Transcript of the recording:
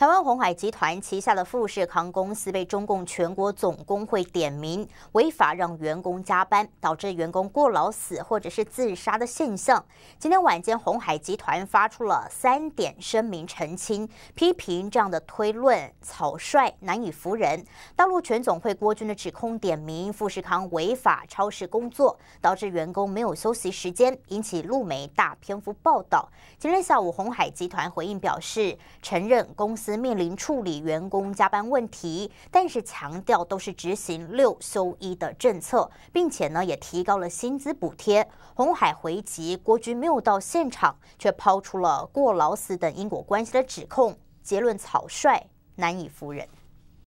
台湾鸿海集团旗下的富士康公司被中共全国总工会点名违法让员工加班，导致员工过劳死或者是自杀的现象。今天晚间，鸿海集团发出了三点声明澄清，批评这样的推论草率，难以服人。大陆全总会郭军的指控点名富士康违法超时工作，导致员工没有休息时间，引起路媒大篇幅报道。今天下午，鸿海集团回应表示承认公司。面临处理员工加班问题，但是强调都是执行六休一的政策，并且呢也提高了薪资补贴。红海回击，郭局没有到现场，却抛出了过劳死等因果关系的指控，结论草率，难以服人。